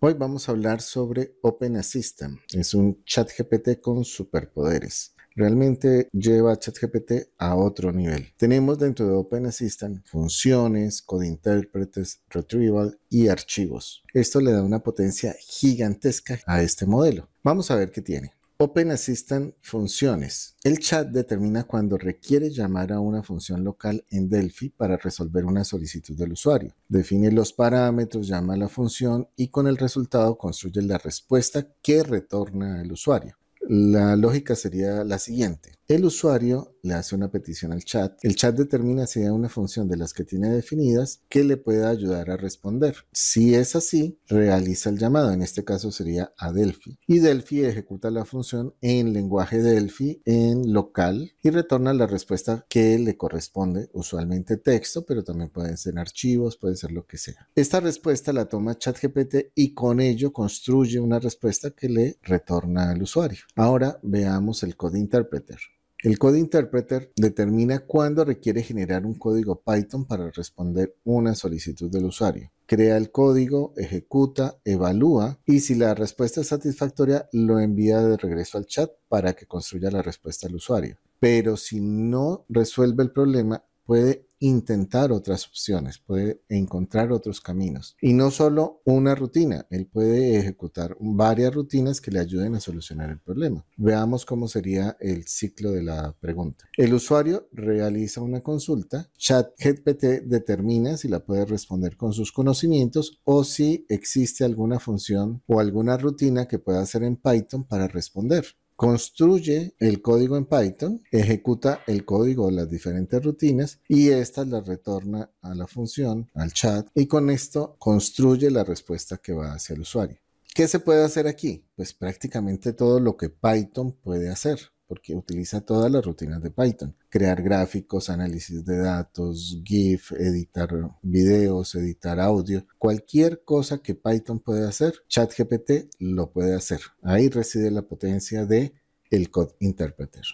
Hoy vamos a hablar sobre Open Assistant. Es un chat GPT con superpoderes. Realmente lleva a ChatGPT a otro nivel. Tenemos dentro de Open Assistant funciones, intérpretes retrieval y archivos. Esto le da una potencia gigantesca a este modelo. Vamos a ver qué tiene. Open Assistant Funciones. El chat determina cuando requiere llamar a una función local en Delphi para resolver una solicitud del usuario. Define los parámetros, llama a la función y con el resultado construye la respuesta que retorna el usuario. La lógica sería la siguiente. El usuario le hace una petición al chat. El chat determina si hay una función de las que tiene definidas que le pueda ayudar a responder. Si es así, realiza el llamado. En este caso sería a Delphi. Y Delphi ejecuta la función en lenguaje Delphi en local y retorna la respuesta que le corresponde, usualmente texto, pero también pueden ser archivos, puede ser lo que sea. Esta respuesta la toma ChatGPT y con ello construye una respuesta que le retorna al usuario. Ahora veamos el code interpreter. El Code Interpreter determina cuándo requiere generar un código Python para responder una solicitud del usuario. Crea el código, ejecuta, evalúa y si la respuesta es satisfactoria lo envía de regreso al chat para que construya la respuesta al usuario. Pero si no resuelve el problema, puede intentar otras opciones, puede encontrar otros caminos. Y no solo una rutina, él puede ejecutar varias rutinas que le ayuden a solucionar el problema. Veamos cómo sería el ciclo de la pregunta. El usuario realiza una consulta, ChatGPT determina si la puede responder con sus conocimientos o si existe alguna función o alguna rutina que pueda hacer en Python para responder construye el código en Python, ejecuta el código de las diferentes rutinas y estas las retorna a la función, al chat, y con esto construye la respuesta que va hacia el usuario. ¿Qué se puede hacer aquí? Pues prácticamente todo lo que Python puede hacer porque utiliza todas las rutinas de Python. Crear gráficos, análisis de datos, GIF, editar videos, editar audio, cualquier cosa que Python puede hacer, ChatGPT lo puede hacer. Ahí reside la potencia de el Code Interpreter.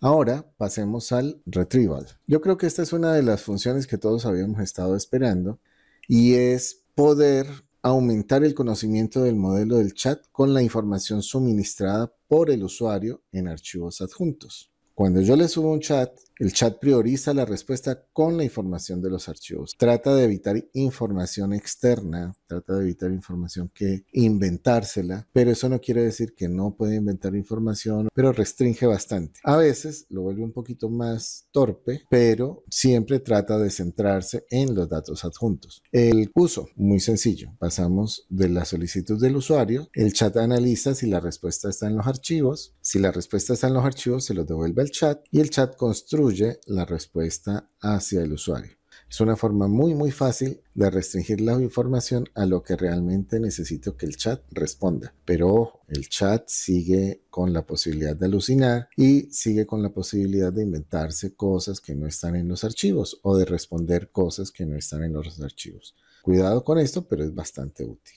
Ahora pasemos al retrieval. Yo creo que esta es una de las funciones que todos habíamos estado esperando y es poder aumentar el conocimiento del modelo del chat con la información suministrada por el usuario en archivos adjuntos. Cuando yo le subo un chat, el chat prioriza la respuesta con la información de los archivos. Trata de evitar información externa, trata de evitar información que inventársela, pero eso no quiere decir que no puede inventar información, pero restringe bastante. A veces lo vuelve un poquito más torpe, pero siempre trata de centrarse en los datos adjuntos. El uso, muy sencillo. Pasamos de la solicitud del usuario, el chat analiza si la respuesta está en los archivos, si la respuesta está en los archivos se los devuelve al chat y el chat construye la respuesta hacia el usuario. Es una forma muy muy fácil de restringir la información a lo que realmente necesito que el chat responda. Pero el chat sigue con la posibilidad de alucinar y sigue con la posibilidad de inventarse cosas que no están en los archivos o de responder cosas que no están en los archivos. Cuidado con esto, pero es bastante útil.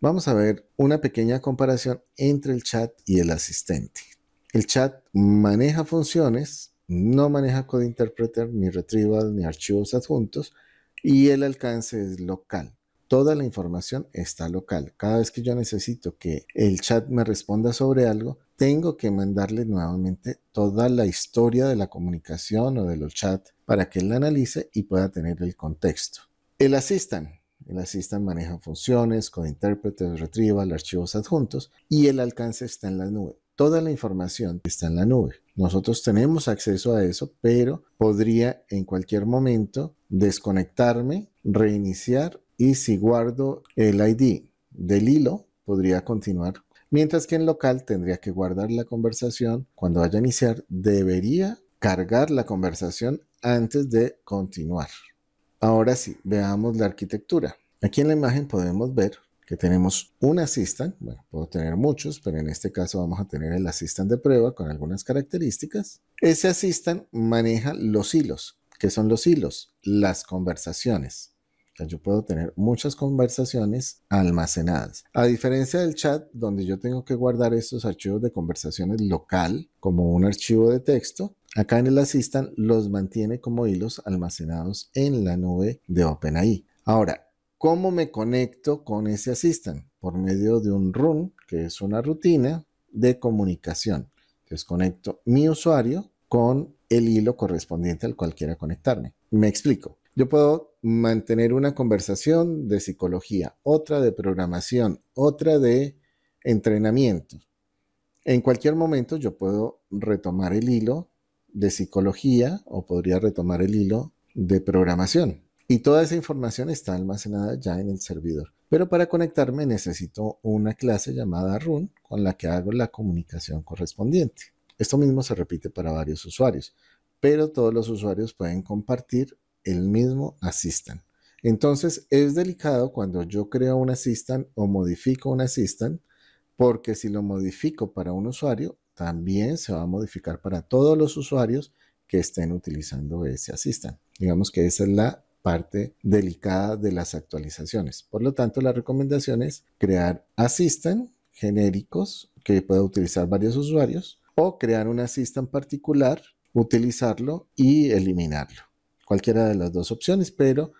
Vamos a ver una pequeña comparación entre el chat y el asistente. El chat maneja funciones, no maneja code interpreter, ni retrieval, ni archivos adjuntos, y el alcance es local. Toda la información está local. Cada vez que yo necesito que el chat me responda sobre algo, tengo que mandarle nuevamente toda la historia de la comunicación o del chat para que él la analice y pueda tener el contexto. El assistant. El assistant maneja funciones, code interpreter, retrieval, archivos adjuntos y el alcance está en la nube toda la información está en la nube. Nosotros tenemos acceso a eso, pero podría en cualquier momento desconectarme, reiniciar y si guardo el ID del hilo, podría continuar. Mientras que en local tendría que guardar la conversación. Cuando vaya a iniciar, debería cargar la conversación antes de continuar. Ahora sí, veamos la arquitectura. Aquí en la imagen podemos ver que tenemos un assistant, bueno, puedo tener muchos, pero en este caso vamos a tener el assistant de prueba con algunas características. Ese assistant maneja los hilos. ¿Qué son los hilos? Las conversaciones. yo puedo tener muchas conversaciones almacenadas. A diferencia del chat, donde yo tengo que guardar estos archivos de conversaciones local como un archivo de texto, acá en el Assistant los mantiene como hilos almacenados en la nube de OpenAI. Ahora, ¿Cómo me conecto con ese assistant? Por medio de un run, que es una rutina de comunicación. Entonces conecto mi usuario con el hilo correspondiente al cual quiera conectarme. Me explico. Yo puedo mantener una conversación de psicología, otra de programación, otra de entrenamiento. En cualquier momento yo puedo retomar el hilo de psicología o podría retomar el hilo de programación y toda esa información está almacenada ya en el servidor. Pero para conectarme necesito una clase llamada run con la que hago la comunicación correspondiente. Esto mismo se repite para varios usuarios, pero todos los usuarios pueden compartir el mismo assistant. Entonces es delicado cuando yo creo un assistant o modifico un assistant, porque si lo modifico para un usuario, también se va a modificar para todos los usuarios que estén utilizando ese assistant. Digamos que esa es la parte delicada de las actualizaciones. Por lo tanto, la recomendación es crear assistant genéricos que pueda utilizar varios usuarios o crear un assistant particular, utilizarlo y eliminarlo. Cualquiera de las dos opciones, pero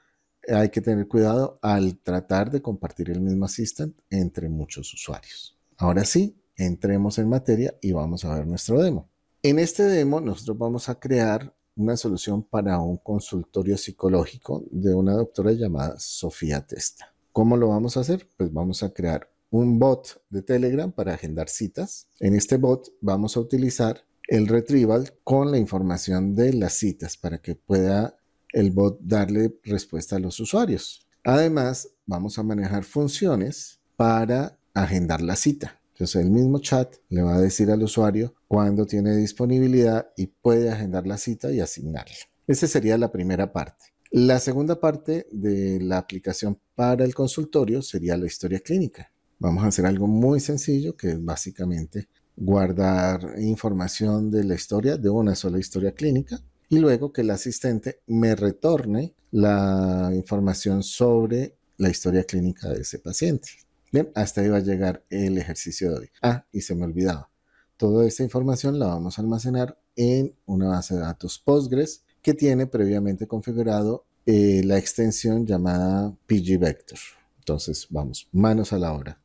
hay que tener cuidado al tratar de compartir el mismo assistant entre muchos usuarios. Ahora sí, entremos en materia y vamos a ver nuestro demo. En este demo nosotros vamos a crear una solución para un consultorio psicológico de una doctora llamada Sofía Testa. ¿Cómo lo vamos a hacer? Pues vamos a crear un bot de Telegram para agendar citas. En este bot vamos a utilizar el retrieval con la información de las citas para que pueda el bot darle respuesta a los usuarios. Además, vamos a manejar funciones para agendar la cita. Entonces el mismo chat le va a decir al usuario cuándo tiene disponibilidad y puede agendar la cita y asignarla. Esa sería la primera parte. La segunda parte de la aplicación para el consultorio sería la historia clínica. Vamos a hacer algo muy sencillo que es básicamente guardar información de la historia, de una sola historia clínica, y luego que el asistente me retorne la información sobre la historia clínica de ese paciente. Bien, hasta ahí va a llegar el ejercicio de hoy. Ah, y se me olvidaba. Toda esta información la vamos a almacenar en una base de datos Postgres que tiene previamente configurado eh, la extensión llamada pgvector. Entonces, vamos, manos a la obra.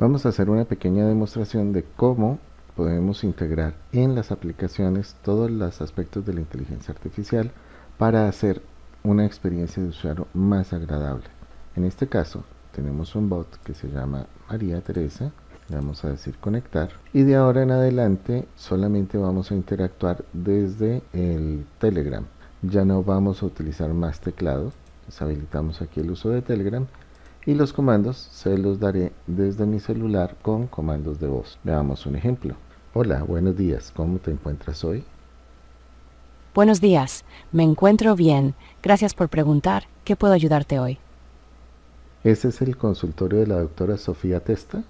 Vamos a hacer una pequeña demostración de cómo podemos integrar en las aplicaciones todos los aspectos de la inteligencia artificial para hacer una experiencia de usuario más agradable. En este caso, tenemos un bot que se llama María Teresa le vamos a decir conectar y de ahora en adelante solamente vamos a interactuar desde el telegram ya no vamos a utilizar más teclado deshabilitamos aquí el uso de telegram y los comandos se los daré desde mi celular con comandos de voz veamos un ejemplo hola buenos días cómo te encuentras hoy buenos días me encuentro bien gracias por preguntar qué puedo ayudarte hoy ¿Ese es el consultorio de la doctora Sofía Testa?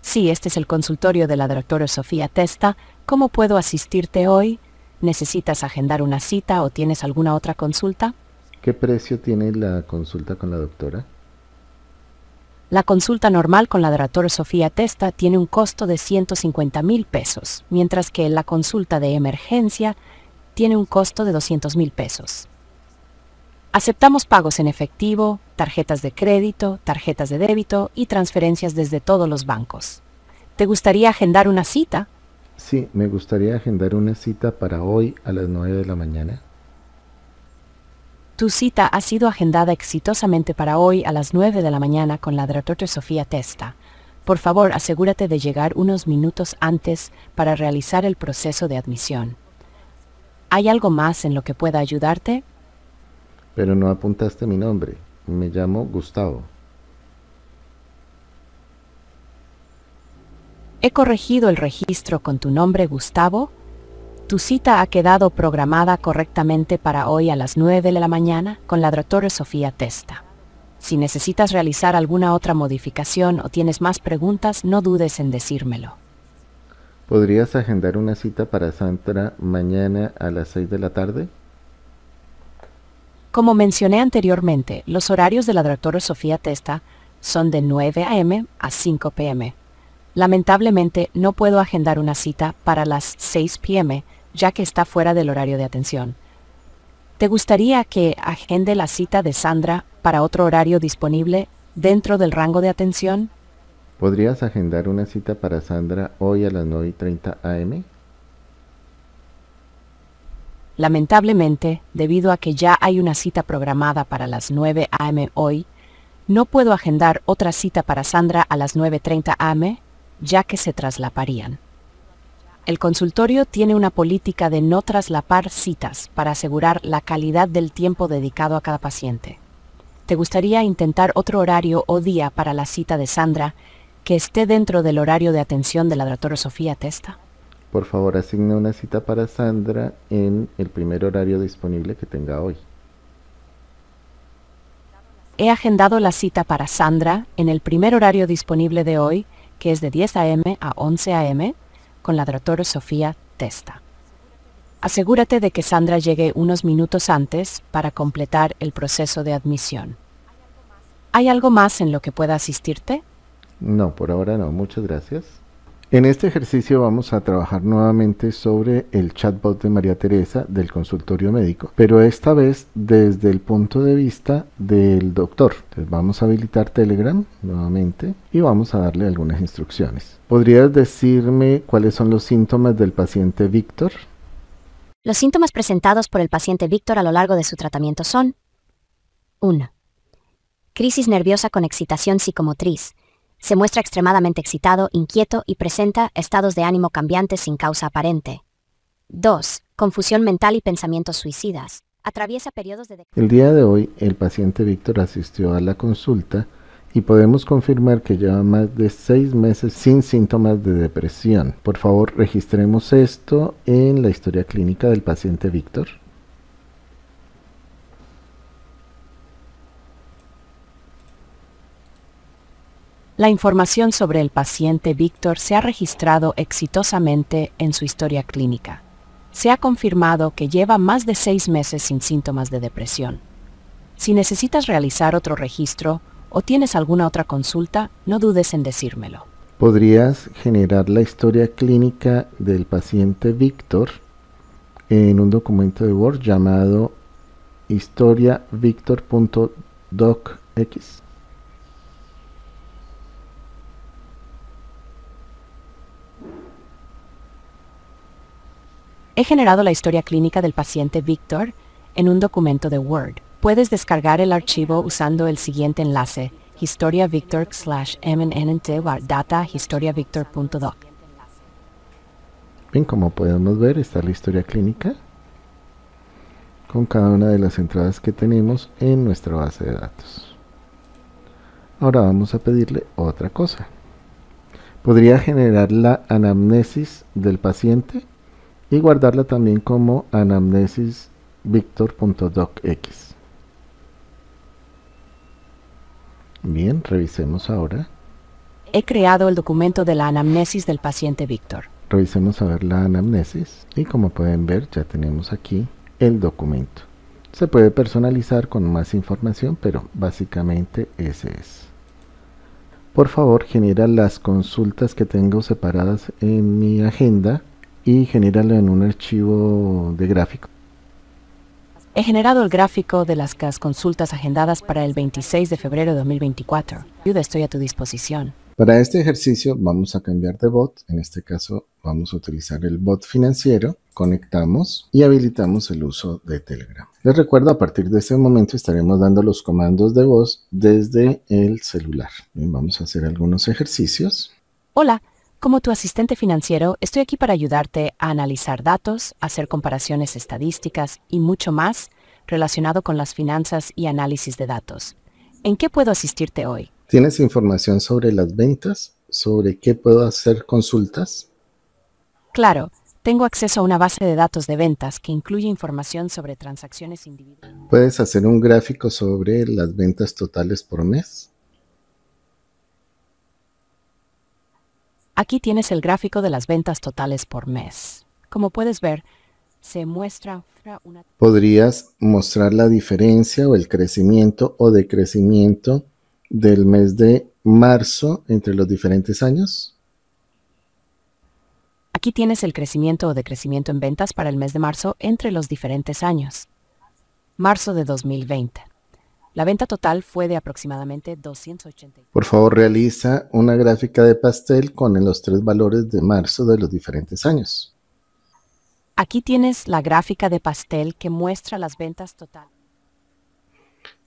Sí, este es el consultorio de la doctora Sofía Testa. ¿Cómo puedo asistirte hoy? ¿Necesitas agendar una cita o tienes alguna otra consulta? ¿Qué precio tiene la consulta con la doctora? La consulta normal con la doctora Sofía Testa tiene un costo de 150 mil pesos, mientras que la consulta de emergencia tiene un costo de 200 mil pesos. Aceptamos pagos en efectivo, tarjetas de crédito, tarjetas de débito y transferencias desde todos los bancos. ¿Te gustaría agendar una cita? Sí, me gustaría agendar una cita para hoy a las 9 de la mañana. Tu cita ha sido agendada exitosamente para hoy a las 9 de la mañana con la Dra. Sofía Testa. Por favor, asegúrate de llegar unos minutos antes para realizar el proceso de admisión. ¿Hay algo más en lo que pueda ayudarte? Pero no apuntaste mi nombre. Me llamo Gustavo. He corregido el registro con tu nombre Gustavo. Tu cita ha quedado programada correctamente para hoy a las 9 de la mañana con la doctora Sofía Testa. Si necesitas realizar alguna otra modificación o tienes más preguntas, no dudes en decírmelo. ¿Podrías agendar una cita para Sandra mañana a las 6 de la tarde? Como mencioné anteriormente, los horarios de la doctora Sofía Testa son de 9 a.m. a 5 p.m. Lamentablemente no puedo agendar una cita para las 6 p.m. ya que está fuera del horario de atención. ¿Te gustaría que agende la cita de Sandra para otro horario disponible dentro del rango de atención? ¿Podrías agendar una cita para Sandra hoy a las 9.30 am? Lamentablemente, debido a que ya hay una cita programada para las 9 am hoy, no puedo agendar otra cita para Sandra a las 9.30 am, ya que se traslaparían. El consultorio tiene una política de no traslapar citas para asegurar la calidad del tiempo dedicado a cada paciente. ¿Te gustaría intentar otro horario o día para la cita de Sandra que esté dentro del horario de atención de la Dr. Sofía Testa? Por favor, asigna una cita para Sandra en el primer horario disponible que tenga hoy. He agendado la cita para Sandra en el primer horario disponible de hoy, que es de 10 a.m. a 11 a.m., con la doctora Sofía Testa. Asegúrate de que Sandra llegue unos minutos antes para completar el proceso de admisión. ¿Hay algo más en lo que pueda asistirte? No, por ahora no. Muchas gracias. En este ejercicio vamos a trabajar nuevamente sobre el chatbot de María Teresa del consultorio médico, pero esta vez desde el punto de vista del doctor. vamos a habilitar Telegram nuevamente y vamos a darle algunas instrucciones. ¿Podrías decirme cuáles son los síntomas del paciente Víctor? Los síntomas presentados por el paciente Víctor a lo largo de su tratamiento son 1. Crisis nerviosa con excitación psicomotriz, se muestra extremadamente excitado, inquieto y presenta estados de ánimo cambiantes sin causa aparente. 2. Confusión mental y pensamientos suicidas. Atraviesa periodos de... El día de hoy, el paciente Víctor asistió a la consulta y podemos confirmar que lleva más de seis meses sin síntomas de depresión. Por favor, registremos esto en la historia clínica del paciente Víctor. La información sobre el paciente Víctor se ha registrado exitosamente en su historia clínica. Se ha confirmado que lleva más de seis meses sin síntomas de depresión. Si necesitas realizar otro registro o tienes alguna otra consulta, no dudes en decírmelo. ¿Podrías generar la historia clínica del paciente Víctor en un documento de Word llamado historiavictor.docx? He generado la historia clínica del paciente Víctor en un documento de Word. Puedes descargar el archivo usando el siguiente enlace, historiavictor historiavictor.doc. Bien, como podemos ver, está la historia clínica con cada una de las entradas que tenemos en nuestra base de datos. Ahora vamos a pedirle otra cosa. Podría generar la anamnesis del paciente y guardarla también como anamnesis Bien, revisemos ahora. He creado el documento de la anamnesis del paciente Víctor. Revisemos a ver la anamnesis y como pueden ver ya tenemos aquí el documento. Se puede personalizar con más información, pero básicamente ese es. Por favor, genera las consultas que tengo separadas en mi agenda y genéralo en un archivo de gráfico. He generado el gráfico de las consultas agendadas para el 26 de febrero de 2024. Ayuda, estoy a tu disposición. Para este ejercicio vamos a cambiar de bot, en este caso vamos a utilizar el bot financiero, conectamos y habilitamos el uso de Telegram. Les recuerdo, a partir de este momento estaremos dando los comandos de voz desde el celular. vamos a hacer algunos ejercicios. Hola, como tu asistente financiero, estoy aquí para ayudarte a analizar datos, hacer comparaciones estadísticas y mucho más relacionado con las finanzas y análisis de datos. ¿En qué puedo asistirte hoy? ¿Tienes información sobre las ventas? ¿Sobre qué puedo hacer consultas? Claro, tengo acceso a una base de datos de ventas que incluye información sobre transacciones individuales. ¿Puedes hacer un gráfico sobre las ventas totales por mes? Aquí tienes el gráfico de las ventas totales por mes. Como puedes ver, se muestra una... ¿Podrías mostrar la diferencia o el crecimiento o decrecimiento del mes de marzo entre los diferentes años? Aquí tienes el crecimiento o decrecimiento en ventas para el mes de marzo entre los diferentes años. Marzo de 2020. La venta total fue de aproximadamente 280. Por favor, realiza una gráfica de pastel con los tres valores de marzo de los diferentes años. Aquí tienes la gráfica de pastel que muestra las ventas total.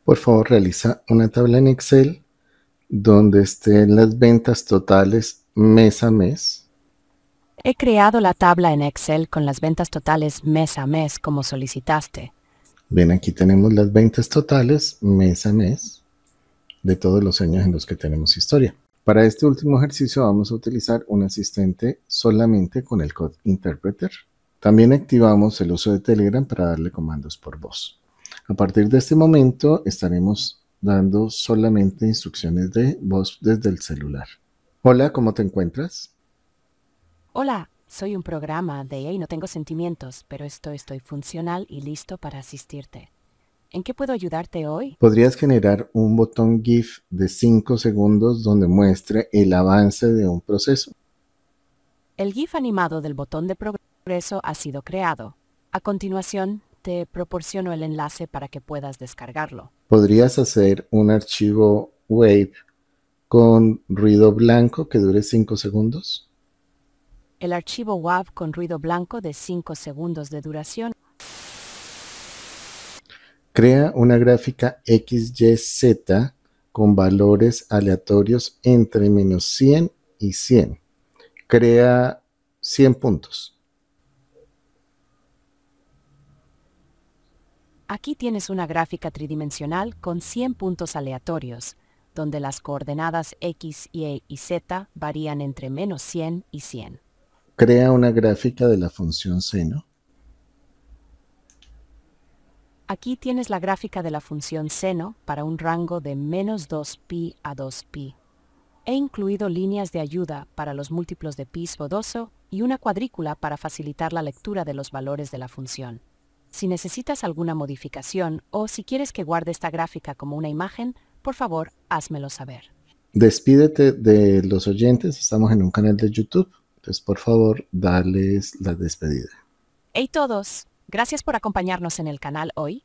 Por favor, realiza una tabla en Excel donde estén las ventas totales mes a mes. He creado la tabla en Excel con las ventas totales mes a mes como solicitaste. Bien, aquí tenemos las ventas totales mes a mes de todos los años en los que tenemos historia. Para este último ejercicio vamos a utilizar un asistente solamente con el Code Interpreter. También activamos el uso de Telegram para darle comandos por voz. A partir de este momento estaremos dando solamente instrucciones de voz desde el celular. Hola, ¿cómo te encuentras? Hola, soy un programa de y no tengo sentimientos, pero esto estoy funcional y listo para asistirte. ¿En qué puedo ayudarte hoy? ¿Podrías generar un botón GIF de 5 segundos donde muestre el avance de un proceso? El GIF animado del botón de progreso ha sido creado. A continuación, te proporciono el enlace para que puedas descargarlo. ¿Podrías hacer un archivo WAVE con ruido blanco que dure 5 segundos? el archivo WAV con ruido blanco de 5 segundos de duración. Crea una gráfica XYZ con valores aleatorios entre menos 100 y 100. Crea 100 puntos. Aquí tienes una gráfica tridimensional con 100 puntos aleatorios, donde las coordenadas X, Y y Z varían entre menos 100 y 100. Crea una gráfica de la función seno. Aquí tienes la gráfica de la función seno para un rango de menos 2pi a 2pi. He incluido líneas de ayuda para los múltiplos de pi bodoso y una cuadrícula para facilitar la lectura de los valores de la función. Si necesitas alguna modificación o si quieres que guarde esta gráfica como una imagen, por favor, házmelo saber. Despídete de los oyentes, estamos en un canal de YouTube. Pues, por favor, dales la despedida. Hey todos, gracias por acompañarnos en el canal hoy.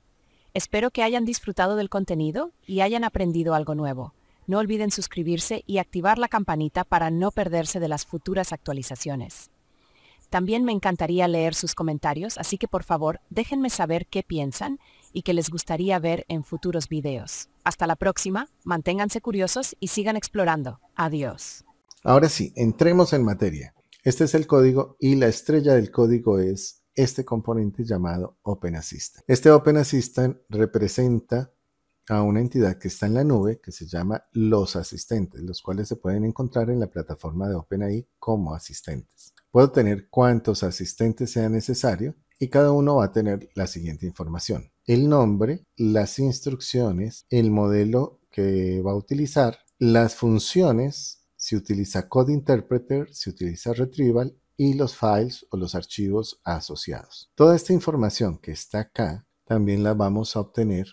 Espero que hayan disfrutado del contenido y hayan aprendido algo nuevo. No olviden suscribirse y activar la campanita para no perderse de las futuras actualizaciones. También me encantaría leer sus comentarios, así que por favor déjenme saber qué piensan y qué les gustaría ver en futuros videos. Hasta la próxima, manténganse curiosos y sigan explorando. Adiós. Ahora sí, entremos en materia. Este es el código y la estrella del código es este componente llamado Open Assistant. Este Open Assistant representa a una entidad que está en la nube que se llama los asistentes, los cuales se pueden encontrar en la plataforma de OpenAI como asistentes. Puedo tener cuantos asistentes sea necesario y cada uno va a tener la siguiente información. El nombre, las instrucciones, el modelo que va a utilizar, las funciones se utiliza Code Interpreter, se utiliza Retrieval y los files o los archivos asociados. Toda esta información que está acá también la vamos a obtener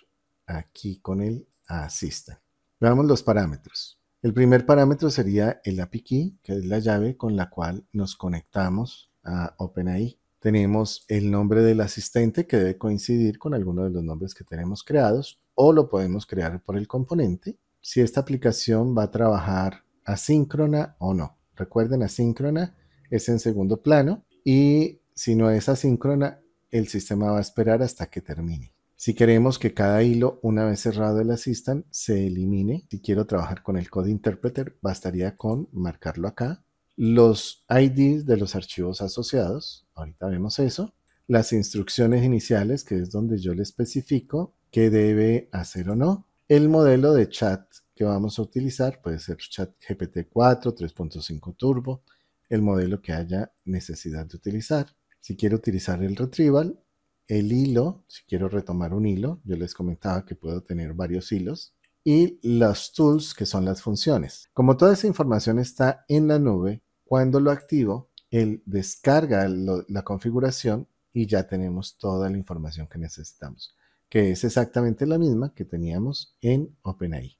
aquí con el Assistant. Veamos los parámetros. El primer parámetro sería el API key, que es la llave con la cual nos conectamos a OpenAI. Tenemos el nombre del asistente que debe coincidir con alguno de los nombres que tenemos creados o lo podemos crear por el componente. Si esta aplicación va a trabajar asíncrona o no. Recuerden, asíncrona es en segundo plano y si no es asíncrona, el sistema va a esperar hasta que termine. Si queremos que cada hilo, una vez cerrado el assistant, se elimine, si quiero trabajar con el code interpreter, bastaría con marcarlo acá. Los IDs de los archivos asociados, ahorita vemos eso. Las instrucciones iniciales, que es donde yo le especifico qué debe hacer o no. El modelo de chat que vamos a utilizar puede ser ChatGPT 4, 3.5 Turbo, el modelo que haya necesidad de utilizar. Si quiero utilizar el retrieval, el hilo, si quiero retomar un hilo, yo les comentaba que puedo tener varios hilos, y los tools, que son las funciones. Como toda esa información está en la nube, cuando lo activo, él descarga la configuración y ya tenemos toda la información que necesitamos, que es exactamente la misma que teníamos en OpenAI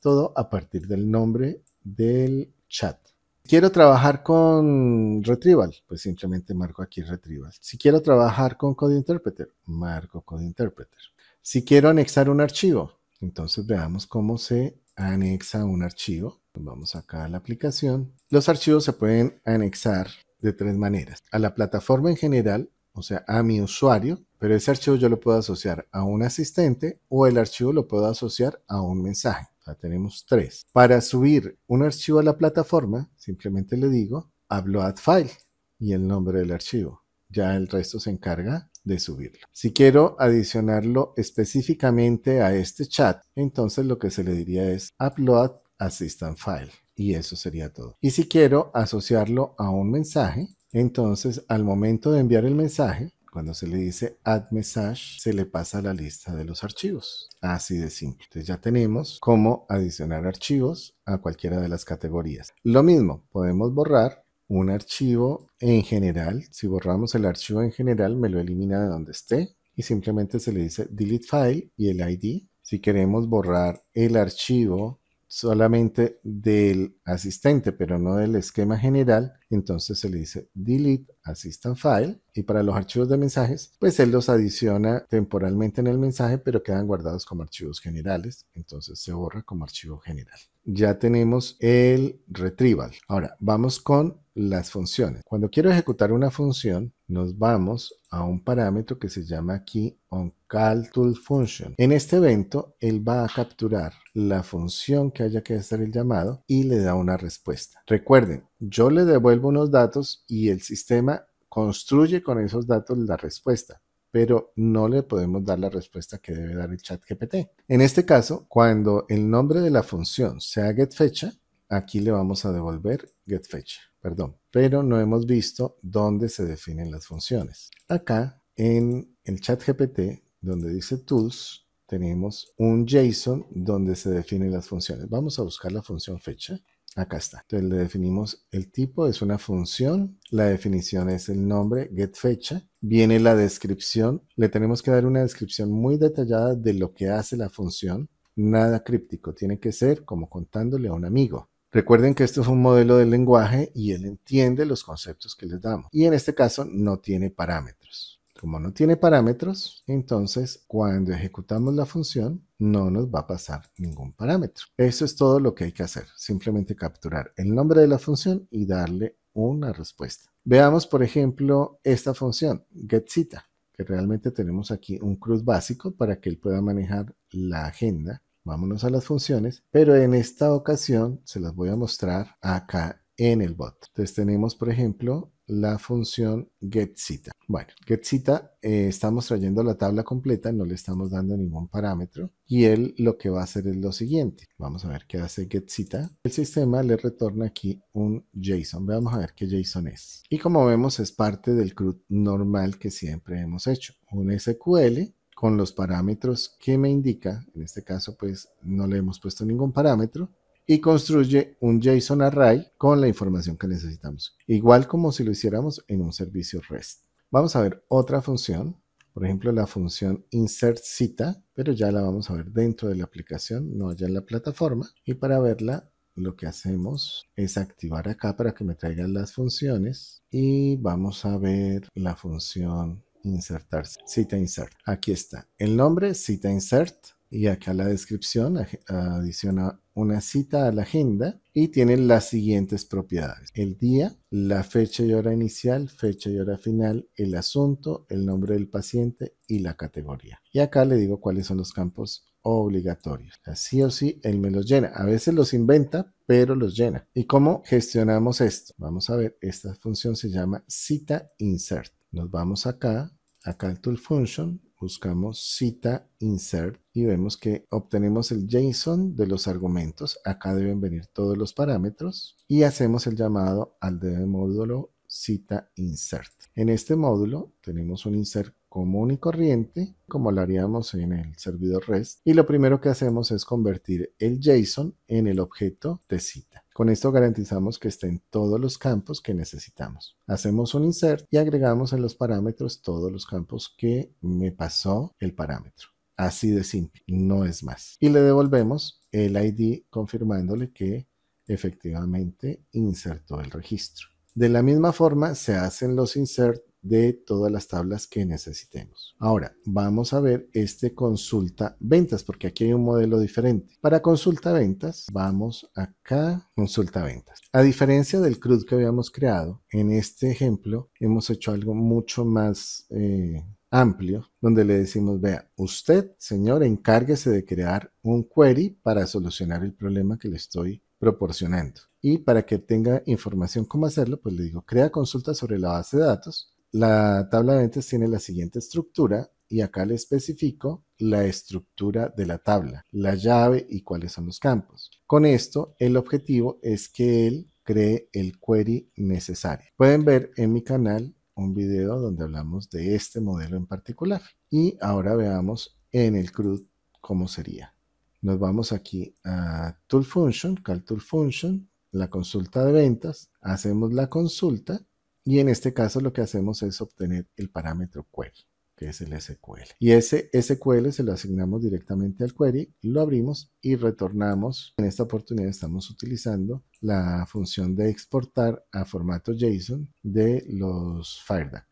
todo a partir del nombre del chat. Quiero trabajar con Retrieval, pues simplemente marco aquí Retrieval. Si quiero trabajar con Code Interpreter, marco Code Interpreter. Si quiero anexar un archivo, entonces veamos cómo se anexa un archivo. Vamos acá a la aplicación. Los archivos se pueden anexar de tres maneras. A la plataforma en general, o sea, a mi usuario, pero ese archivo yo lo puedo asociar a un asistente o el archivo lo puedo asociar a un mensaje. Ah, tenemos tres. Para subir un archivo a la plataforma, simplemente le digo upload file y el nombre del archivo. Ya el resto se encarga de subirlo. Si quiero adicionarlo específicamente a este chat, entonces lo que se le diría es upload assistant file y eso sería todo. Y si quiero asociarlo a un mensaje, entonces al momento de enviar el mensaje, cuando se le dice add message, se le pasa la lista de los archivos. Así de simple. Entonces ya tenemos cómo adicionar archivos a cualquiera de las categorías. Lo mismo, podemos borrar un archivo en general. Si borramos el archivo en general, me lo elimina de donde esté y simplemente se le dice delete file y el ID. Si queremos borrar el archivo solamente del asistente, pero no del esquema general, entonces se le dice delete assistant file y para los archivos de mensajes, pues él los adiciona temporalmente en el mensaje, pero quedan guardados como archivos generales, entonces se borra como archivo general ya tenemos el retrieval. Ahora, vamos con las funciones. Cuando quiero ejecutar una función, nos vamos a un parámetro que se llama aquí onCallToolFunction. En este evento, él va a capturar la función que haya que hacer el llamado y le da una respuesta. Recuerden, yo le devuelvo unos datos y el sistema construye con esos datos la respuesta pero no le podemos dar la respuesta que debe dar el chat GPT. En este caso, cuando el nombre de la función sea getFecha, aquí le vamos a devolver getFecha, perdón, pero no hemos visto dónde se definen las funciones. Acá en el chat GPT, donde dice tools, tenemos un JSON donde se definen las funciones. Vamos a buscar la función fecha Acá está. Entonces le definimos el tipo, es una función. La definición es el nombre, getFecha. Viene la descripción. Le tenemos que dar una descripción muy detallada de lo que hace la función. Nada críptico, tiene que ser como contándole a un amigo. Recuerden que esto es un modelo del lenguaje y él entiende los conceptos que les damos. Y en este caso no tiene parámetros. Como no tiene parámetros, entonces cuando ejecutamos la función no nos va a pasar ningún parámetro. Eso es todo lo que hay que hacer. Simplemente capturar el nombre de la función y darle una respuesta. Veamos, por ejemplo, esta función, getCita, que realmente tenemos aquí un cruz básico para que él pueda manejar la agenda. Vámonos a las funciones, pero en esta ocasión se las voy a mostrar acá en el bot. Entonces tenemos, por ejemplo, la función getCita. Bueno, getCita eh, estamos trayendo la tabla completa, no le estamos dando ningún parámetro y él lo que va a hacer es lo siguiente. Vamos a ver qué hace getCita. El sistema le retorna aquí un JSON. Vamos a ver qué JSON es. Y como vemos es parte del CRUD normal que siempre hemos hecho. Un SQL con los parámetros que me indica, en este caso pues no le hemos puesto ningún parámetro, y construye un JSON array con la información que necesitamos, igual como si lo hiciéramos en un servicio REST. Vamos a ver otra función, por ejemplo la función insert cita, pero ya la vamos a ver dentro de la aplicación, no allá en la plataforma, y para verla lo que hacemos es activar acá para que me traigan las funciones y vamos a ver la función insertar, cita insert. Aquí está, el nombre cita insert, y acá la descripción adiciona una cita a la agenda y tiene las siguientes propiedades. El día, la fecha y hora inicial, fecha y hora final, el asunto, el nombre del paciente y la categoría. Y acá le digo cuáles son los campos obligatorios. Así o sí, él me los llena. A veces los inventa, pero los llena. ¿Y cómo gestionamos esto? Vamos a ver, esta función se llama cita insert. Nos vamos acá, acá al tool function buscamos cita insert y vemos que obtenemos el JSON de los argumentos. Acá deben venir todos los parámetros y hacemos el llamado al de módulo cita insert. En este módulo tenemos un insert común y corriente, como lo haríamos en el servidor REST, y lo primero que hacemos es convertir el JSON en el objeto de cita. Con esto garantizamos que estén todos los campos que necesitamos. Hacemos un insert y agregamos en los parámetros todos los campos que me pasó el parámetro. Así de simple, no es más. Y le devolvemos el ID confirmándole que efectivamente insertó el registro. De la misma forma se hacen los insert de todas las tablas que necesitemos. Ahora, vamos a ver este consulta ventas, porque aquí hay un modelo diferente. Para consulta ventas, vamos acá, consulta ventas. A diferencia del CRUD que habíamos creado, en este ejemplo hemos hecho algo mucho más... Eh, amplio donde le decimos, vea, usted, señor, encárguese de crear un query para solucionar el problema que le estoy proporcionando. Y para que tenga información cómo hacerlo, pues le digo, crea consulta sobre la base de datos la tabla de ventas tiene la siguiente estructura y acá le especifico la estructura de la tabla, la llave y cuáles son los campos. Con esto, el objetivo es que él cree el query necesario. Pueden ver en mi canal un video donde hablamos de este modelo en particular. Y ahora veamos en el CRUD cómo sería. Nos vamos aquí a Tool Function, Call Tool Function, la consulta de ventas, hacemos la consulta y en este caso lo que hacemos es obtener el parámetro query, que es el SQL. Y ese SQL se lo asignamos directamente al query, lo abrimos y retornamos. En esta oportunidad estamos utilizando la función de exportar a formato JSON de los FireDAC.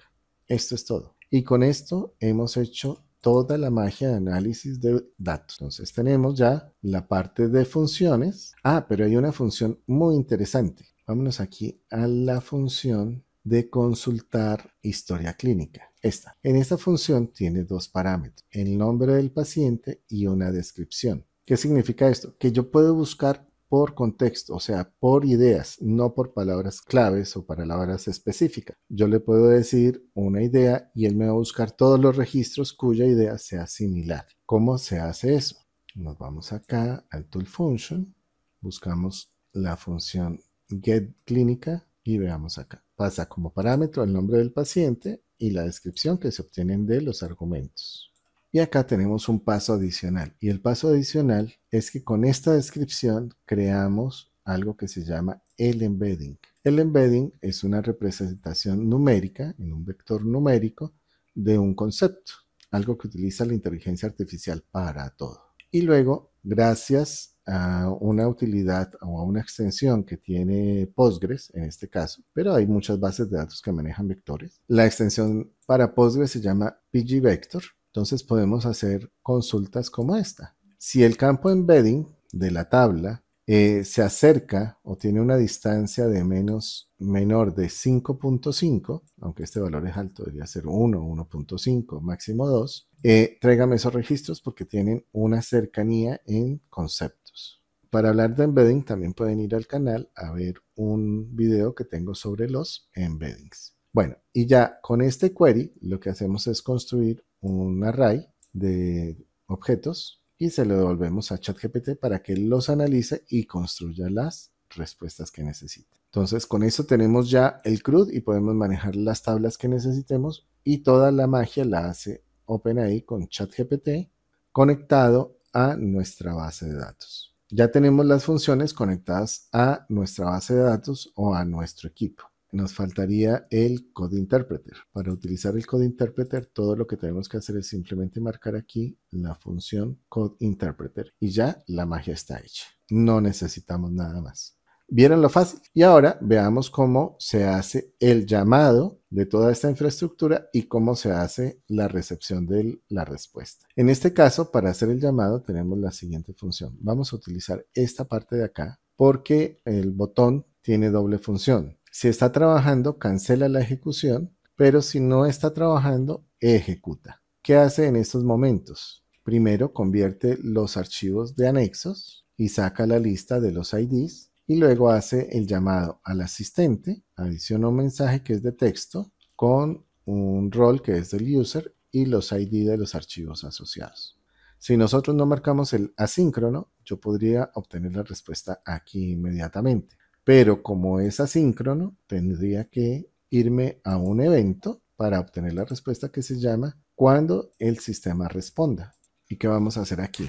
Esto es todo. Y con esto hemos hecho toda la magia de análisis de datos. Entonces tenemos ya la parte de funciones. Ah, pero hay una función muy interesante. Vámonos aquí a la función de consultar historia clínica. Esta. En esta función tiene dos parámetros, el nombre del paciente y una descripción. ¿Qué significa esto? Que yo puedo buscar por contexto, o sea, por ideas, no por palabras claves o palabras específicas. Yo le puedo decir una idea y él me va a buscar todos los registros cuya idea sea similar. ¿Cómo se hace eso? Nos vamos acá al tool function, buscamos la función get clínica y veamos acá. Pasa como parámetro el nombre del paciente y la descripción que se obtienen de los argumentos. Y acá tenemos un paso adicional. Y el paso adicional es que con esta descripción creamos algo que se llama el embedding. El embedding es una representación numérica en un vector numérico de un concepto, algo que utiliza la inteligencia artificial para todo. Y luego, gracias a una utilidad o a una extensión que tiene Postgres, en este caso, pero hay muchas bases de datos que manejan vectores. La extensión para Postgres se llama pgvector, entonces podemos hacer consultas como esta. Si el campo embedding de la tabla eh, se acerca o tiene una distancia de menos menor de 5.5, aunque este valor es alto, debería ser 1, 1.5, máximo 2, eh, tráigame esos registros porque tienen una cercanía en conceptos. Para hablar de embedding también pueden ir al canal a ver un video que tengo sobre los embeddings. Bueno, y ya con este query lo que hacemos es construir un array de objetos y se lo devolvemos a ChatGPT para que los analice y construya las respuestas que necesite. Entonces, con eso tenemos ya el CRUD y podemos manejar las tablas que necesitemos y toda la magia la hace OpenAI con ChatGPT conectado a nuestra base de datos. Ya tenemos las funciones conectadas a nuestra base de datos o a nuestro equipo nos faltaría el code interpreter. Para utilizar el code interpreter, todo lo que tenemos que hacer es simplemente marcar aquí la función code interpreter y ya la magia está hecha. No necesitamos nada más. Vieron lo fácil. Y ahora veamos cómo se hace el llamado de toda esta infraestructura y cómo se hace la recepción de la respuesta. En este caso, para hacer el llamado tenemos la siguiente función. Vamos a utilizar esta parte de acá porque el botón tiene doble función. Si está trabajando, cancela la ejecución, pero si no está trabajando, ejecuta. ¿Qué hace en estos momentos? Primero convierte los archivos de anexos y saca la lista de los IDs y luego hace el llamado al asistente, adiciona un mensaje que es de texto con un rol que es del user y los ID de los archivos asociados. Si nosotros no marcamos el asíncrono, yo podría obtener la respuesta aquí inmediatamente. Pero como es asíncrono, tendría que irme a un evento para obtener la respuesta que se llama cuando el sistema responda. ¿Y qué vamos a hacer aquí?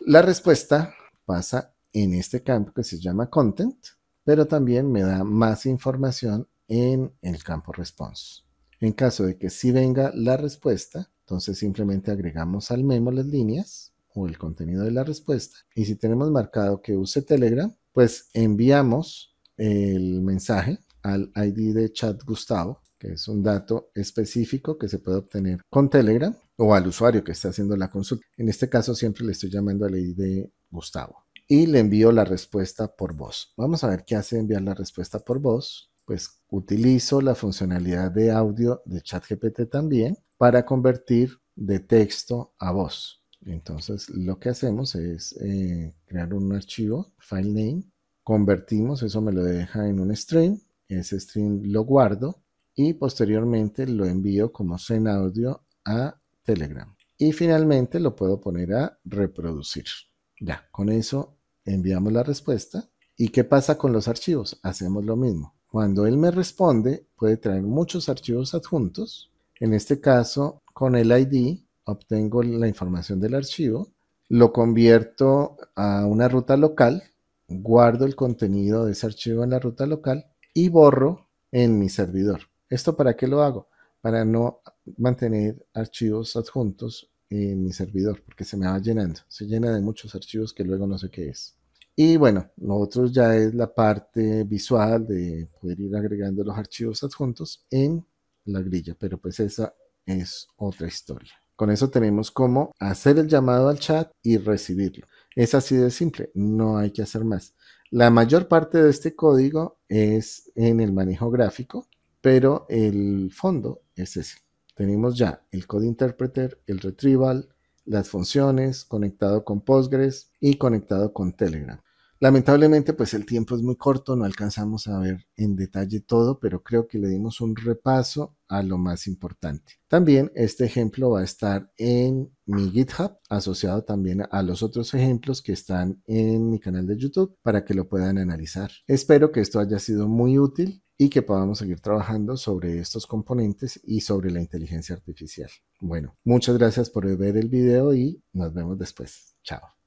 La respuesta pasa en este campo que se llama content, pero también me da más información en el campo response. En caso de que sí venga la respuesta, entonces simplemente agregamos al memo las líneas o el contenido de la respuesta. Y si tenemos marcado que use Telegram, pues enviamos el mensaje al ID de chat Gustavo, que es un dato específico que se puede obtener con Telegram o al usuario que está haciendo la consulta. En este caso siempre le estoy llamando al ID de Gustavo y le envío la respuesta por voz. Vamos a ver qué hace enviar la respuesta por voz. Pues utilizo la funcionalidad de audio de ChatGPT también para convertir de texto a voz. Entonces, lo que hacemos es eh, crear un archivo, file name, convertimos, eso me lo deja en un stream, ese stream lo guardo y posteriormente lo envío como Zen audio a Telegram. Y finalmente lo puedo poner a reproducir. Ya, con eso enviamos la respuesta. ¿Y qué pasa con los archivos? Hacemos lo mismo. Cuando él me responde, puede traer muchos archivos adjuntos. En este caso, con el ID obtengo la información del archivo, lo convierto a una ruta local, guardo el contenido de ese archivo en la ruta local y borro en mi servidor. ¿Esto para qué lo hago? Para no mantener archivos adjuntos en mi servidor, porque se me va llenando, se llena de muchos archivos que luego no sé qué es. Y bueno, lo otro ya es la parte visual de poder ir agregando los archivos adjuntos en la grilla, pero pues esa es otra historia. Con eso tenemos cómo hacer el llamado al chat y recibirlo. Es así de simple, no hay que hacer más. La mayor parte de este código es en el manejo gráfico, pero el fondo es ese. Tenemos ya el code interpreter, el retrieval, las funciones, conectado con Postgres y conectado con Telegram. Lamentablemente, pues el tiempo es muy corto, no alcanzamos a ver en detalle todo, pero creo que le dimos un repaso a lo más importante. También este ejemplo va a estar en mi GitHub, asociado también a los otros ejemplos que están en mi canal de YouTube para que lo puedan analizar. Espero que esto haya sido muy útil y que podamos seguir trabajando sobre estos componentes y sobre la inteligencia artificial. Bueno, muchas gracias por ver el video y nos vemos después. Chao.